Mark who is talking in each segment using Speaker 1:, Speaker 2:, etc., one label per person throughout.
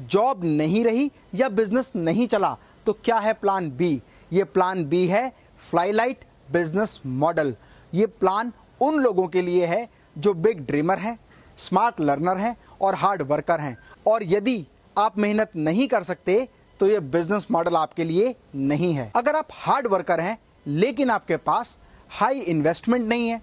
Speaker 1: Job नहीं रही या बिजनेस नहीं चला तो क्या है प्लान बी ये प्लान बी है फ्लाईलाइट बिजनेस मॉडल ये प्लान उन लोगों के लिए है जो बिग ड्रीमर हैं स्मार्ट लर्नर हैं और हार्ड वर्कर हैं और यदि आप मेहनत नहीं कर सकते तो ये बिजनेस मॉडल आपके लिए नहीं है अगर आप हार्ड वर्कर हैं लेकिन आपके पास हाई इन्वेस्टमेंट नहीं है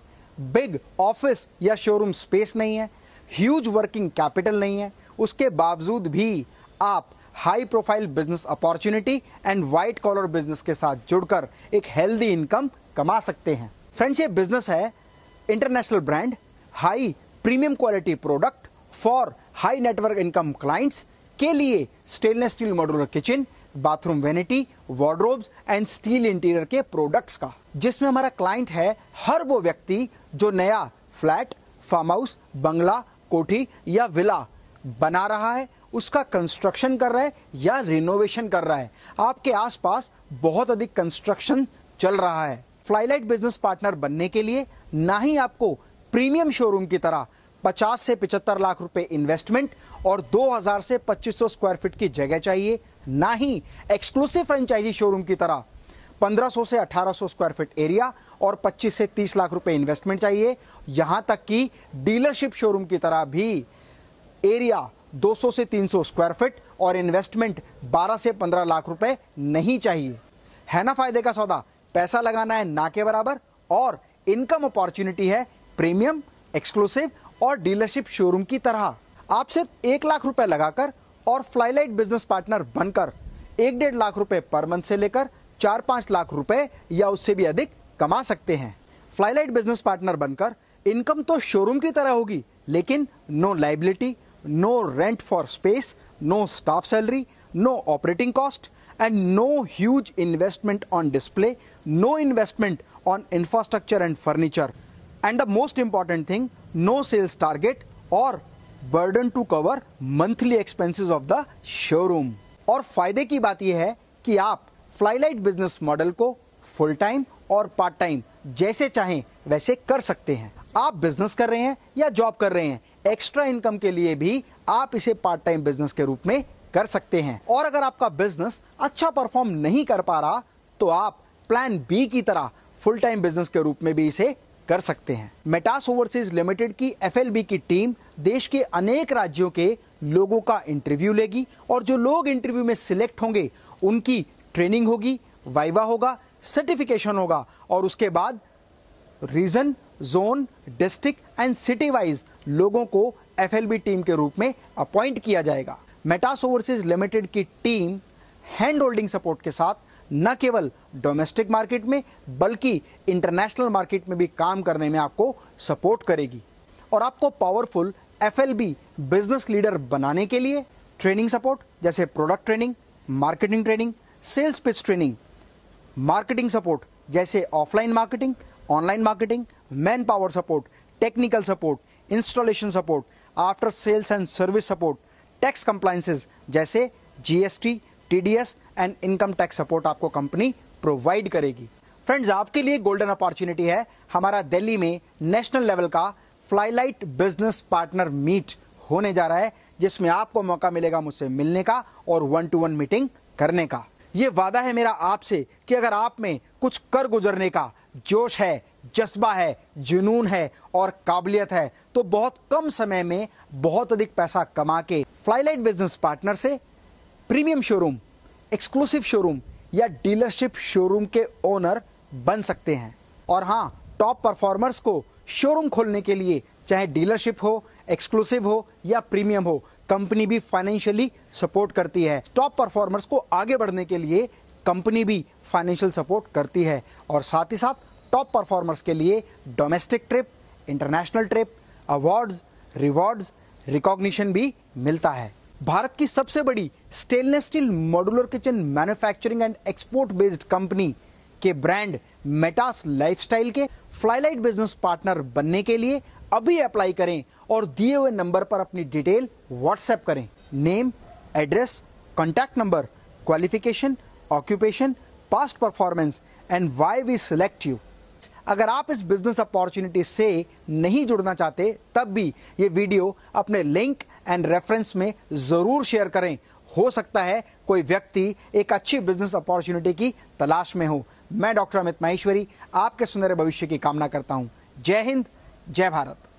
Speaker 1: बिग ऑफिस या शोरूम स्पेस नहीं है ह्यूज वर्किंग कैपिटल नहीं है उसके बावजूद भी आप high profile business opportunity and white collar business के साथ जुड़कर एक हेल्दी इनकम कमा सकते हैं फ्रेंड्स ये बिजनेस है international brand high premium quality product for high network income clients के लिए stainless steel modular kitchen bathroom vanity wardrobes and steel interior के प्रोडक्ट्स का जिसमें हमारा क्लाइंट है हर वो व्यक्ति जो नया फ्लैट फार्म हाउस बंगला कोठी या विला बना रहा है उसका कंस्ट्रक्शन कर रहा है या रिनोवेशन कर रहा है आपके आसपास बहुत अधिक कंस्ट्रक्शन चल रहा है फ्लाईलाइट बिजनेस पार्टनर बनने के लिए ना ही आपको प्रीमियम शोरूम की तरह 50 से 75 लाख रुपए इन्वेस्टमेंट और 2000 से 2500 स्क्वायर फीट की जगह चाहिए ना ही एक्सक्लूसिव फ्रेंचाइजी शोरूम की तरह 1500 से 1800 स्क्वायर फीट एरिया और 25 से 30 लाख रुपए इन्वेस्टमेंट चाहिए यहां तक कि डीलरशिप शोरूम की तरह भी एरिया 200 से 300 स्क्वायर फीट और इन्वेस्टमेंट 12 से 15 लाख रुपए नहीं चाहिए है ना फायदे का सौदा पैसा लगाना है ना के बराबर और इनकम अपॉर्चुनिटी है प्रीमियम एक्सक्लूसिव और डीलरशिप शोरूम की तरह आप सिर्फ एक लाख रुपए लगाकर और फ्लाईलाइट बिजनेस पार्टनर बनकर एक डेढ़ लाख रुपए पर मंथ से लेकर चार पांच लाख रुपए या उससे भी अधिक कमा सकते हैं फ्लाईलाइट बिजनेस पार्टनर बनकर इनकम तो शोरूम की तरह होगी लेकिन no liability no rent for space, no staff salary, no operating cost, and no huge investment on display, no investment on infrastructure and furniture. And the most important thing, no sales target or burden to cover monthly expenses of the showroom. और फायदे की बात यह है कि आप Flylight business model को full time और पार्ट टाइम जैसे चाहें वैसे कर सकते हैं आप बिजनेस कर रहे हैं या जॉब कर रहे हैं एक्स्ट्रा इनकम के लिए भी आप इसे पार्ट टाइम बिजनेस के रूप में कर सकते हैं और अगर आपका बिजनेस अच्छा परफॉर्म नहीं कर पा रहा तो आप प्लान बी की तरह फुल टाइम बिजनेस के रूप में भी इसे कर सकते हैं मेटास ओवरसीज लिमिटेड की एफ की टीम देश के अनेक राज्यों के लोगों का इंटरव्यू लेगी और जो लोग इंटरव्यू में सिलेक्ट होंगे उनकी ट्रेनिंग होगी वाइवा होगा सर्टिफिकेशन होगा और उसके बाद region zone district and city wise लोगों को एफ टीम के रूप में अपॉइंट किया जाएगा मेटास ओवरसीज लिमिटेड की टीम हैंड होल्डिंग सपोर्ट के साथ न केवल डोमेस्टिक मार्केट में बल्कि इंटरनेशनल मार्केट में भी काम करने में आपको सपोर्ट करेगी और आपको पावरफुल एफ बिजनेस लीडर बनाने के लिए ट्रेनिंग सपोर्ट जैसे product training marketing training sales pitch training marketing support जैसे offline marketing online marketing man power support technical support installation support after sales and service support tax compliances जैसे GST, TDS and income tax support आपको company provide करेगी friends आपके लिए golden opportunity है हमारा दिल्ली में national level का फ्लाईलाइट business partner meet होने जा रहा है जिसमें आपको मौका मिलेगा मुझसे मिलने का और वन टू वन मीटिंग करने का ये वादा है मेरा आपसे कि अगर आप में कुछ कर गुजरने का जोश है जज्बा है जुनून है और काबिलियत है तो बहुत कम समय में बहुत अधिक पैसा कमा के फ्लाईलाइट बिजनेस पार्टनर से प्रीमियम शोरूम एक्सक्लूसिव शोरूम या डीलरशिप शोरूम के ओनर बन सकते हैं और हाँ टॉप परफॉर्मर्स को शोरूम खोलने के लिए चाहे डीलरशिप हो एक्सक्लूसिव हो या प्रीमियम हो कंपनी भी फाइनेंशियली सपोर्ट करती है टॉप परफॉर्मर्स को आगे बढ़ने के लिए कंपनी भी फाइनेंशियल सपोर्ट करती है और साथ ही साथ टॉप परफॉर्मर्स के लिए domestic trip international trip awards rewards recognition भी मिलता है भारत की सबसे बड़ी stainless steel modular kitchen manufacturing and export based company के ब्रांड मेटास लाइफस्टाइल के फ्लाईलाइट बिजनेस पार्टनर बनने के लिए अभी अप्लाई करें और दिए हुए नंबर पर अपनी डिटेल व्हाट्सएप करें name address contact number qualification occupation past performance and why we select you अगर आप इस बिजनेस अपॉर्चुनिटी से नहीं जुड़ना चाहते तब भी ये वीडियो अपने लिंक एंड रेफरेंस में ज़रूर शेयर करें हो सकता है कोई व्यक्ति एक अच्छी बिजनेस अपॉर्चुनिटी की तलाश में हो मैं डॉक्टर अमित माहेश्वरी आपके सुनहरे भविष्य की कामना करता हूँ जय हिंद जय भारत